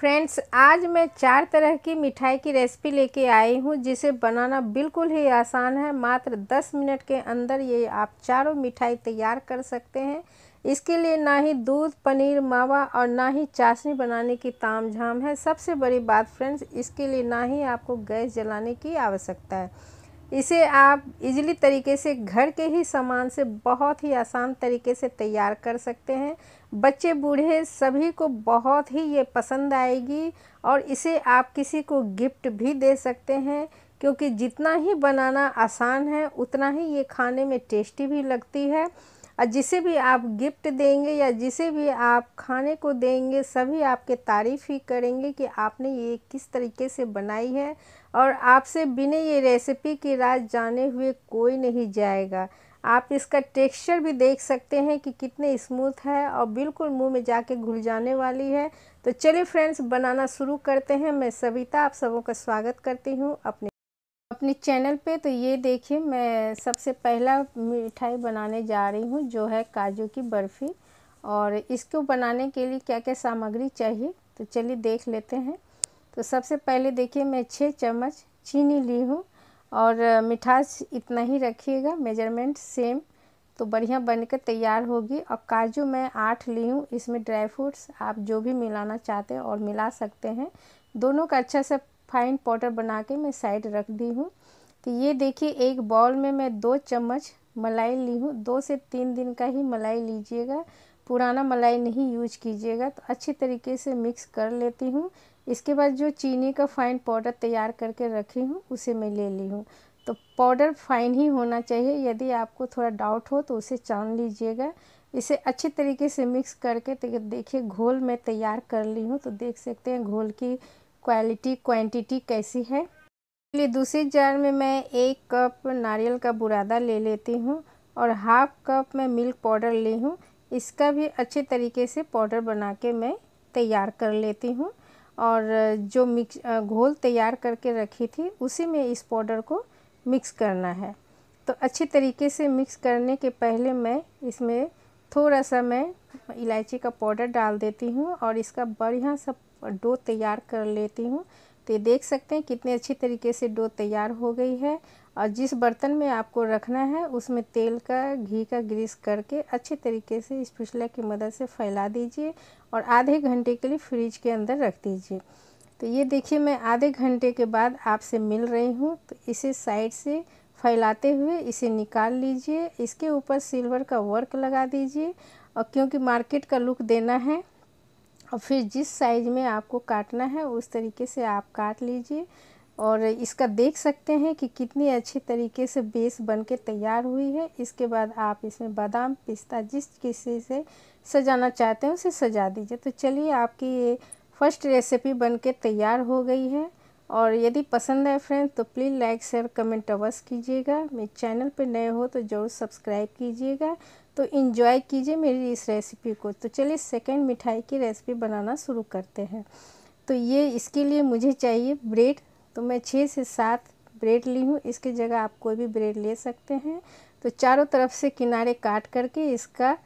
friends आज मैं चार तरह की मिठाई की रेसिपी लेके आई हूँ जिसे बनाना बिल्कुल ही आसान है मात्र 10 मिनट के अंदर ये आप चारों मिठाई तैयार कर सकते हैं इसके लिए ना ही दूध पनीर मावा और ना ही चाशनी बनाने की ताम झाम है सबसे बड़ी बात फ्रेंड्स इसके लिए ना ही आपको गैस जलाने की आवश्यकता है इसे आप इजीली तरीके से घर के ही सामान से बहुत ही आसान तरीके से तैयार कर सकते हैं बच्चे बूढ़े सभी को बहुत ही ये पसंद आएगी और इसे आप किसी को गिफ्ट भी दे सकते हैं क्योंकि जितना ही बनाना आसान है उतना ही ये खाने में टेस्टी भी लगती है और जिसे भी आप गिफ्ट देंगे या जिसे भी आप खाने को देंगे सभी आपके तारीफ़ ही करेंगे कि आपने ये किस तरीके से बनाई है और आपसे बिना ये रेसिपी की राज जाने हुए कोई नहीं जाएगा आप इसका टेक्सचर भी देख सकते हैं कि कितने स्मूथ है और बिल्कुल मुंह में जाके घुल जाने वाली है तो चलिए फ्रेंड्स बनाना शुरू करते हैं मैं सविता आप सबों का स्वागत करती हूँ अपने अपने चैनल पे तो ये देखिए मैं सबसे पहला मिठाई बनाने जा रही हूँ जो है काजू की बर्फ़ी और इसको बनाने के लिए क्या क्या सामग्री चाहिए तो चलिए देख लेते हैं तो सबसे पहले देखिए मैं छः चम्मच चीनी ली हूँ और मिठास इतना ही रखिएगा मेजरमेंट सेम तो बढ़िया बनकर तैयार होगी और काजू मैं आठ ली हूँ इसमें ड्राई फ्रूट्स आप जो भी मिलाना चाहते हैं और मिला सकते हैं दोनों का अच्छा सा फाइन पाउडर बना के मैं साइड रख दी हूँ तो ये देखिए एक बॉल में मैं दो चम्मच मलाई ली हूँ दो से तीन दिन का ही मलाई लीजिएगा पुराना मलाई नहीं यूज कीजिएगा तो अच्छी तरीके से मिक्स कर लेती हूँ इसके बाद जो चीनी का फाइन पाउडर तैयार करके रखी हूँ उसे मैं ले ली हूँ तो पाउडर फाइन ही होना चाहिए यदि आपको थोड़ा डाउट हो तो उसे चान लीजिएगा इसे अच्छे तरीके से मिक्स करके देखिए घोल मैं तैयार कर ली हूँ तो देख सकते हैं घोल की क्वालिटी क्वांटिटी कैसी है इसलिए दूसरे जार में मैं एक कप नारियल का बुरादा ले लेती हूँ और हाफ कप मैं मिल्क पाउडर ली हूँ इसका भी अच्छे तरीके से पाउडर बना के मैं तैयार कर लेती हूँ और जो मिक्स घोल तैयार करके रखी थी उसी में इस पाउडर को मिक्स करना है तो अच्छे तरीके से मिक्स करने के पहले मैं इसमें थोड़ा सा मैं इलायची का पाउडर डाल देती हूँ और इसका बढ़िया सा डो तैयार कर लेती हूँ तो ये देख सकते हैं कितने अच्छे तरीके से डो तैयार हो गई है और जिस बर्तन में आपको रखना है उसमें तेल का घी का ग्रीस करके अच्छे तरीके से इस स्पिचला की मदद से फैला दीजिए और आधे घंटे के लिए फ्रिज के अंदर रख दीजिए तो ये देखिए मैं आधे घंटे के बाद आपसे मिल रही हूँ तो इसे साइड से फैलाते हुए इसे निकाल लीजिए इसके ऊपर सिल्वर का वर्क लगा दीजिए और क्योंकि मार्केट का लुक देना है और फिर जिस साइज़ में आपको काटना है उस तरीके से आप काट लीजिए और इसका देख सकते हैं कि कितनी अच्छी तरीके से बेस बन के तैयार हुई है इसके बाद आप इसमें बादाम पिस्ता जिस किसी से सजाना चाहते हैं उसे सजा दीजिए तो चलिए आपकी ये फर्स्ट रेसिपी बन के तैयार हो गई है और यदि पसंद है फ्रेंड तो प्लीज़ लाइक शेयर कमेंट अवश्य कीजिएगा मेरे चैनल पर नए हो तो ज़रूर सब्सक्राइब कीजिएगा तो इन्जॉय कीजिए मेरी इस रेसिपी को तो चलिए सेकेंड मिठाई की रेसिपी बनाना शुरू करते हैं तो ये इसके लिए मुझे चाहिए ब्रेड तो मैं छः से सात ब्रेड ली हूँ इसकी जगह आप कोई भी ब्रेड ले सकते हैं तो चारों तरफ से किनारे काट करके इसका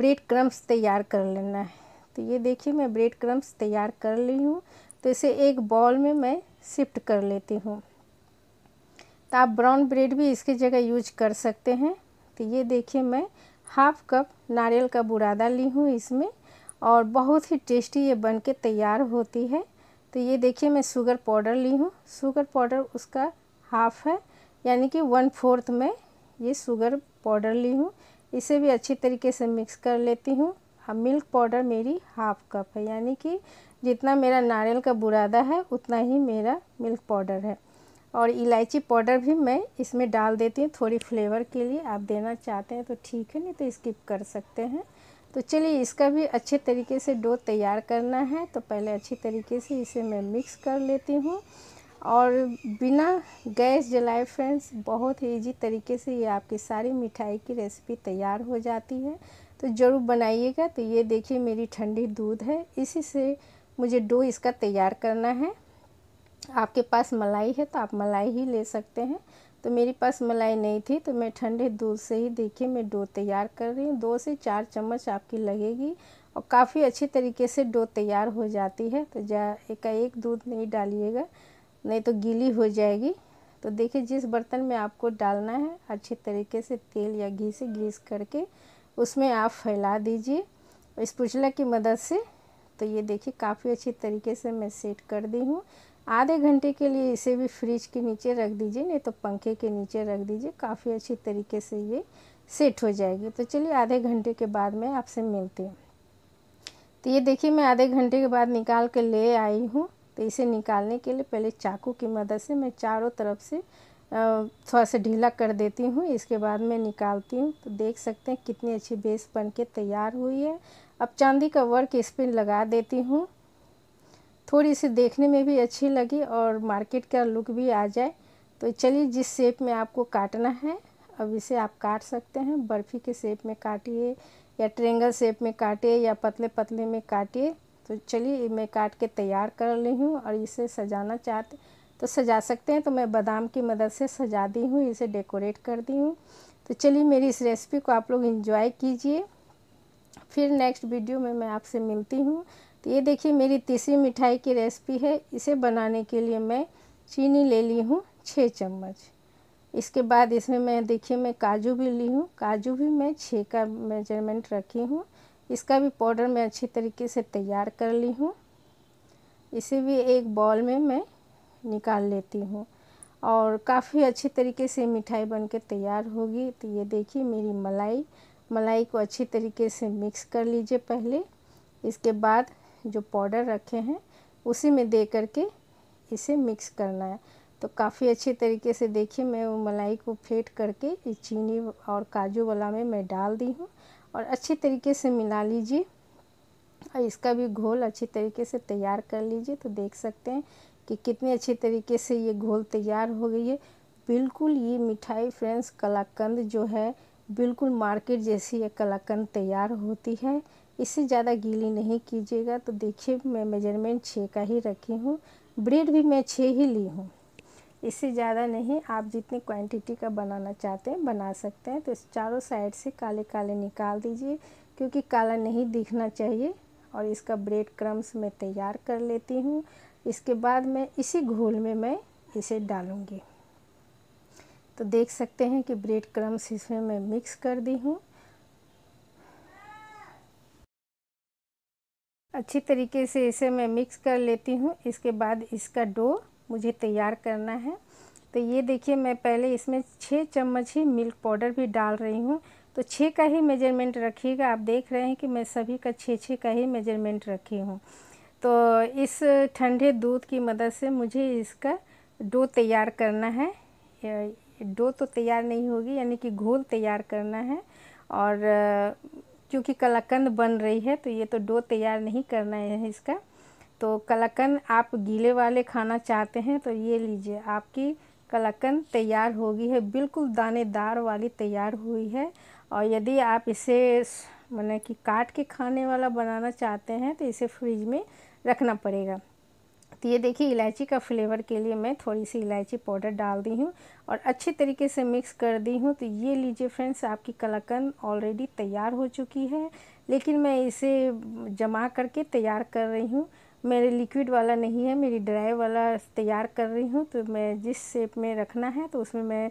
ब्रेड क्रम्स तैयार कर लेना है तो ये देखिए मैं ब्रेड क्रम्स तैयार कर ली हूँ तो इसे एक बॉल में मैं शिफ्ट कर लेती हूँ तो आप ब्राउन ब्रेड भी इसकी जगह यूज कर सकते हैं तो ये देखिए मैं हाफ कप नारियल का बुरादा ली हूँ इसमें और बहुत ही टेस्टी ये बन के तैयार होती है तो ये देखिए मैं शुगर पाउडर ली हूँ शुगर पाउडर उसका हाफ है यानी कि वन फोर्थ में ये शुगर पाउडर ली हूँ इसे भी अच्छी तरीके से मिक्स कर लेती हूँ अब मिल्क पाउडर मेरी हाफ कप है यानी कि जितना मेरा नारियल का बुरादा है उतना ही मेरा मिल्क पाउडर है और इलायची पाउडर भी मैं इसमें डाल देती हूँ थोड़ी फ्लेवर के लिए आप देना चाहते हैं तो ठीक है नहीं तो स्किप कर सकते हैं तो चलिए इसका भी अच्छे तरीके से डो तैयार करना है तो पहले अच्छी तरीके से इसे मैं मिक्स कर लेती हूँ और बिना गैस जलाए फ्रेंड्स बहुत ही ईजी तरीके से ये आपकी सारी मिठाई की रेसिपी तैयार हो जाती है तो ज़रूर बनाइएगा तो ये देखिए मेरी ठंडी दूध है इसी से मुझे डो इसका तैयार करना है आपके पास मलाई है तो आप मलाई ही ले सकते हैं तो मेरे पास मलाई नहीं थी तो मैं ठंडे दूध से ही देखिए मैं डो तैयार कर रही हूँ दो से चार चम्मच आपकी लगेगी और काफ़ी अच्छे तरीके से डो तैयार हो जाती है तो जा एक एक दूध नहीं डालिएगा नहीं तो गीली हो जाएगी तो देखिए जिस बर्तन में आपको डालना है अच्छे तरीके से तेल या घी से ग्रीस करके उसमें आप फैला दीजिए इस पुचला की मदद से तो ये देखिए काफ़ी अच्छी तरीके से मैं सेट कर दी हूँ आधे घंटे के लिए इसे भी फ्रिज के नीचे रख दीजिए नहीं तो पंखे के नीचे रख दीजिए काफ़ी अच्छी तरीके से ये सेट हो जाएगी तो चलिए आधे घंटे के बाद मैं आपसे मिलती हूँ तो ये देखिए मैं आधे घंटे के बाद निकाल के ले आई हूँ तो इसे निकालने के लिए पहले चाकू की मदद से मैं चारों तरफ से थोड़ा सा ढीला कर देती हूँ इसके बाद मैं निकालती हूँ तो देख सकते हैं कितनी अच्छी बेस बन के तैयार हुई है अब चांदी का वर्क इस पर लगा देती हूँ थोड़ी सी देखने में भी अच्छी लगी और मार्केट का लुक भी आ जाए तो चलिए जिस शेप में आपको काटना है अब इसे आप काट सकते हैं बर्फ़ी के शेप में काटिए या ट्रेंगल शेप में काटिए या पतले पतले में काटिए तो चलिए मैं काट के तैयार कर ली हूँ और इसे सजाना चाहते तो सजा सकते हैं तो मैं बादाम की मदद से सजा दी हूँ इसे डेकोरेट कर दी हूँ तो चलिए मेरी इस रेसिपी को आप लोग इन्जॉय कीजिए फिर नेक्स्ट वीडियो में मैं आपसे मिलती हूँ तो ये देखिए मेरी तीसरी मिठाई की रेसिपी है इसे बनाने के लिए मैं चीनी ले ली हूँ छः चम्मच इसके बाद इसमें मैं देखिए मैं काजू भी ली हूँ काजू भी मैं छः का मेजरमेंट रखी हूँ इसका भी पाउडर मैं अच्छी तरीके से तैयार कर ली हूँ इसे भी एक बॉल में मैं निकाल लेती हूँ और काफ़ी अच्छी तरीके से मिठाई बन तैयार होगी तो ये देखिए मेरी मलाई मलाई को अच्छी तरीके से मिक्स कर लीजिए पहले इसके बाद जो पाउडर रखे हैं उसी में दे करके इसे मिक्स करना है तो काफ़ी अच्छे तरीके से देखिए मैं वो मलाई को फेंट करके इस चीनी और काजू वाला में मैं डाल दी हूँ और अच्छे तरीके से मिला लीजिए और इसका भी घोल अच्छे तरीके से तैयार कर लीजिए तो देख सकते हैं कि कितने अच्छे तरीके से ये घोल तैयार हो गई है बिल्कुल ये मिठाई फ्रेंड्स कलाकंद जो है बिल्कुल मार्केट जैसी ये कलाकंद तैयार होती है इससे ज़्यादा गीली नहीं कीजिएगा तो देखिए मैं मेजरमेंट छः का ही रखी हूँ ब्रेड भी मैं छः ही ली हूँ इससे ज़्यादा नहीं आप जितनी क्वांटिटी का बनाना चाहते हैं बना सकते हैं तो इस चारों साइड से काले काले निकाल दीजिए क्योंकि काला नहीं दिखना चाहिए और इसका ब्रेड क्रम्स मैं तैयार कर लेती हूँ इसके बाद मैं इसी घोल में मैं इसे डालूँगी तो देख सकते हैं कि ब्रेड क्रम्स इसमें मैं मिक्स कर दी हूँ अच्छी तरीके से इसे मैं मिक्स कर लेती हूँ इसके बाद इसका डो मुझे तैयार करना है तो ये देखिए मैं पहले इसमें छः चम्मच ही मिल्क पाउडर भी डाल रही हूँ तो छः का ही मेजरमेंट रखिएगा आप देख रहे हैं कि मैं सभी का छः छः का ही मेजरमेंट रखी हूँ तो इस ठंडे दूध की मदद से मुझे इसका डो तैयार करना है डो तो तैयार नहीं होगी यानी कि घोल तैयार करना है और क्योंकि कलाकंद बन रही है तो ये तो डो तैयार नहीं करना है इसका तो कलाकंद आप गीले वाले खाना चाहते हैं तो ये लीजिए आपकी कलाकंद तैयार होगी है बिल्कुल दानेदार वाली तैयार हुई है और यदि आप इसे मैंने कि काट के खाने वाला बनाना चाहते हैं तो इसे फ्रिज में रखना पड़ेगा तो ये देखिए इलायची का फ्लेवर के लिए मैं थोड़ी सी इलायची पाउडर डाल दी हूँ और अच्छे तरीके से मिक्स कर दी हूँ तो ये लीजिए फ्रेंड्स आपकी कलाकंद ऑलरेडी तैयार हो चुकी है लेकिन मैं इसे जमा करके तैयार कर रही हूँ मेरे लिक्विड वाला नहीं है मेरी ड्राई वाला तैयार कर रही हूँ तो मैं जिस शेप में रखना है तो उसमें मैं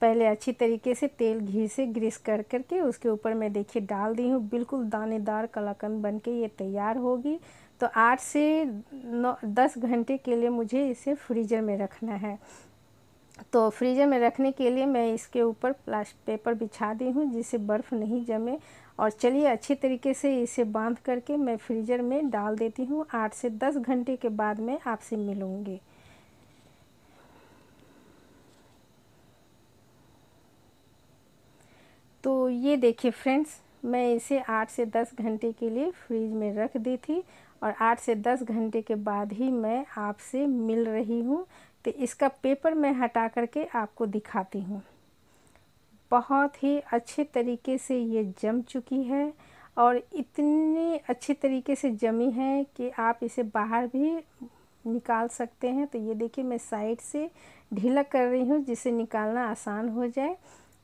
पहले अच्छी तरीके से तेल घी से ग्रीस कर करके उसके ऊपर मैं देखिए डाल दी हूँ बिल्कुल दानेदार कलाकंद बन के ये तैयार होगी तो आठ से नौ दस घंटे के लिए मुझे इसे फ्रीज़र में रखना है तो फ्रीज़र में रखने के लिए मैं इसके ऊपर प्लास्ट पेपर बिछा दी हूँ जिससे बर्फ़ नहीं जमे और चलिए अच्छी तरीके से इसे बांध करके मैं फ्रीज़र में डाल देती हूँ आठ से दस घंटे के बाद मैं आपसे मिलूँगी तो ये देखिए फ्रेंड्स मैं इसे आठ से दस घंटे के लिए फ्रीज में रख दी थी और आठ से दस घंटे के बाद ही मैं आपसे मिल रही हूँ तो इसका पेपर मैं हटा करके आपको दिखाती हूँ बहुत ही अच्छे तरीके से ये जम चुकी है और इतनी अच्छे तरीके से जमी है कि आप इसे बाहर भी निकाल सकते हैं तो ये देखिए मैं साइड से ढीला कर रही हूँ जिसे निकालना आसान हो जाए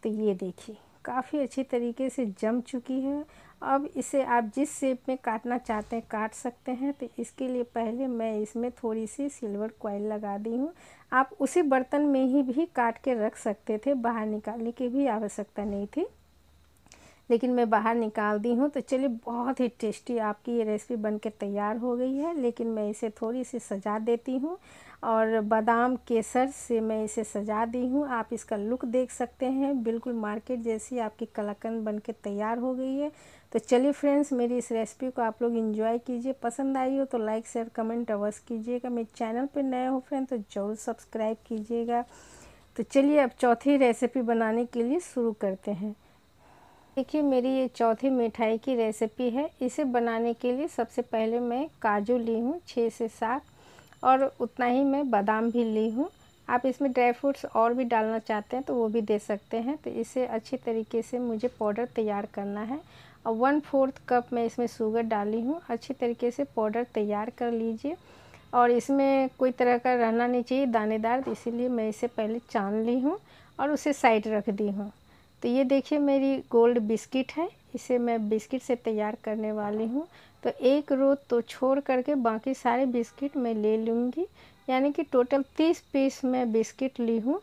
तो ये देखिए काफ़ी अच्छी तरीके से जम चुकी है अब इसे आप जिस शेप में काटना चाहते हैं काट सकते हैं तो इसके लिए पहले मैं इसमें थोड़ी सी सिल्वर कॉयल लगा दी हूँ आप उसी बर्तन में ही भी काट के रख सकते थे बाहर निकालने की भी आवश्यकता नहीं थी लेकिन मैं बाहर निकाल दी हूँ तो चलिए बहुत ही टेस्टी आपकी ये रेसिपी के तैयार हो गई है लेकिन मैं इसे थोड़ी सी सजा देती हूँ और बादाम केसर से मैं इसे सजा दी हूँ आप इसका लुक देख सकते हैं बिल्कुल मार्केट जैसी आपकी कलाकंद के तैयार हो गई है तो चलिए फ्रेंड्स मेरी इस रेसिपी को आप लोग इन्जॉय कीजिए पसंद आई हो तो लाइक शेयर कमेंट अवश्य कीजिएगा मेरे चैनल पर नए हो फ्रेंड तो ज़रूर सब्सक्राइब कीजिएगा तो चलिए अब चौथी रेसिपी बनाने के लिए शुरू करते हैं देखिए मेरी ये चौथी मिठाई की रेसिपी है इसे बनाने के लिए सबसे पहले मैं काजू ली हूँ छः से सात और उतना ही मैं बादाम भी ली हूँ आप इसमें ड्राई फ्रूट्स और भी डालना चाहते हैं तो वो भी दे सकते हैं तो इसे अच्छी तरीके से मुझे पाउडर तैयार करना है और वन फोर्थ कप मैं इसमें शुगर डाली हूँ अच्छी तरीके से पाउडर तैयार कर लीजिए और इसमें कोई तरह का रहना नहीं चाहिए दानेदार तो इसीलिए मैं इसे पहले चान ली हूँ और उसे साइड रख दी हूँ तो ये देखिए मेरी गोल्ड बिस्किट है इसे मैं बिस्किट से तैयार करने वाली हूँ तो एक रो तो छोड़ करके बाकी सारे बिस्किट मैं ले लूँगी यानी कि टोटल तीस पीस मैं बिस्किट ली हूँ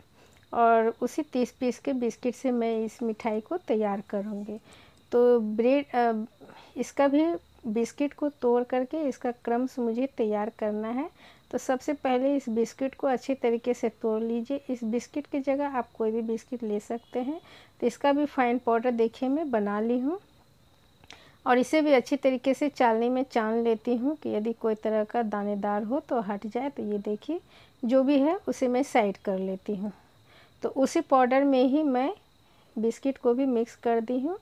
और उसी तीस पीस के बिस्किट से मैं इस मिठाई को तैयार करूँगी तो ब्रेड इसका भी बिस्किट को तोड़ करके इसका क्रम्स मुझे तैयार करना है तो सबसे पहले इस बिस्किट को अच्छी तरीके से तोड़ लीजिए इस बिस्किट की जगह आप कोई भी बिस्किट ले सकते हैं तो इसका भी फाइन पाउडर देखिए मैं बना ली हूँ और इसे भी अच्छी तरीके से चालनी में चान लेती हूँ कि यदि कोई तरह का दानेदार हो तो हट जाए तो ये देखिए जो भी है उसे मैं साइड कर लेती हूँ तो उसी पाउडर में ही मैं बिस्किट को भी मिक्स कर दी हूँ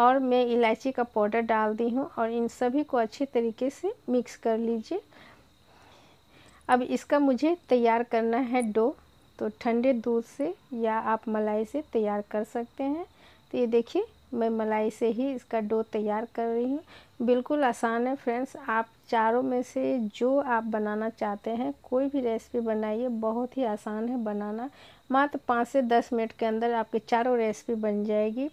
और मैं इलायची का पाउडर डाल दी हूँ और इन सभी को अच्छे तरीके से मिक्स कर लीजिए अब इसका मुझे तैयार करना है डो तो ठंडे दूध से या आप मलाई से तैयार कर सकते हैं तो ये देखिए मैं मलाई से ही इसका डो तैयार कर रही हूँ बिल्कुल आसान है फ्रेंड्स आप चारों में से जो आप बनाना चाहते हैं कोई भी रेसिपी बनाइए बहुत ही आसान है बनाना मात्र पाँच से दस मिनट के अंदर आपकी चारों रेसिपी बन जाएगी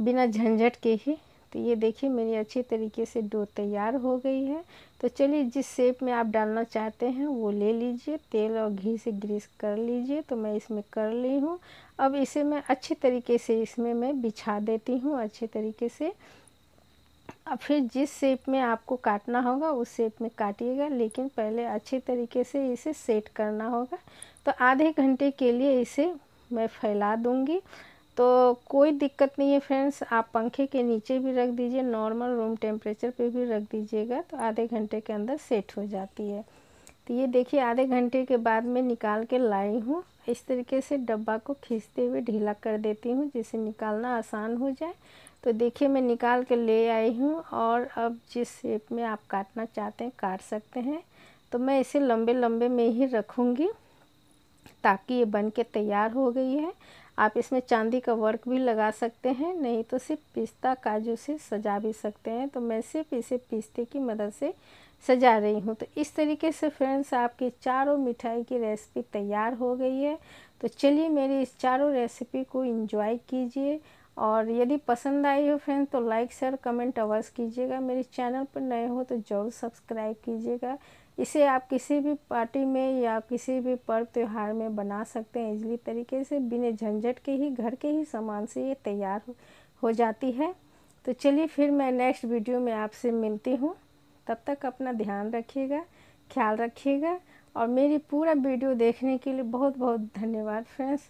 बिना झंझट के ही तो ये देखिए मेरी अच्छी तरीके से डो तैयार हो गई है तो चलिए जिस शेप में आप डालना चाहते हैं वो ले लीजिए तेल और घी से ग्रीस कर लीजिए तो मैं इसमें कर ली हूँ अब इसे मैं अच्छे तरीके से इसमें मैं बिछा देती हूँ अच्छे तरीके से अब फिर जिस शेप में आपको काटना होगा उस शेप में काटिएगा लेकिन पहले अच्छे तरीके से इसे सेट करना होगा तो आधे घंटे के लिए इसे मैं फैला दूँगी तो कोई दिक्कत नहीं है फ्रेंड्स आप पंखे के नीचे भी रख दीजिए नॉर्मल रूम टेम्परेचर पे भी रख दीजिएगा तो आधे घंटे के अंदर सेट हो जाती है तो ये देखिए आधे घंटे के बाद मैं निकाल के लाई हूँ इस तरीके से डब्बा को खींचते हुए ढीला कर देती हूँ जिससे निकालना आसान हो जाए तो देखिए मैं निकाल के ले आई हूँ और अब जिस शेप में आप काटना चाहते हैं काट सकते हैं तो मैं इसे लंबे लंबे में ही रखूँगी ताकि ये बन के तैयार हो गई है आप इसमें चांदी का वर्क भी लगा सकते हैं नहीं तो सिर्फ पिस्ता काजू से सजा भी सकते हैं तो मैं सिर्फ इसे पिस्ते की मदद से सजा रही हूँ तो इस तरीके से फ्रेंड्स आपकी चारों मिठाई की रेसिपी तैयार हो गई है तो चलिए मेरी इस चारों रेसिपी को इन्जॉय कीजिए और यदि पसंद आई हो फ्रेंड तो लाइक शेयर कमेंट अवश्य कीजिएगा मेरे चैनल पर नए हो तो ज़रूर सब्सक्राइब कीजिएगा इसे आप किसी भी पार्टी में या किसी भी पर्व त्यौहार में बना सकते हैं इजली तरीके से बिना झंझट के ही घर के ही सामान से ये तैयार हो जाती है तो चलिए फिर मैं नेक्स्ट वीडियो में आपसे मिलती हूँ तब तक अपना ध्यान रखिएगा ख्याल रखिएगा और मेरी पूरा वीडियो देखने के लिए बहुत बहुत धन्यवाद फ्रेंड्स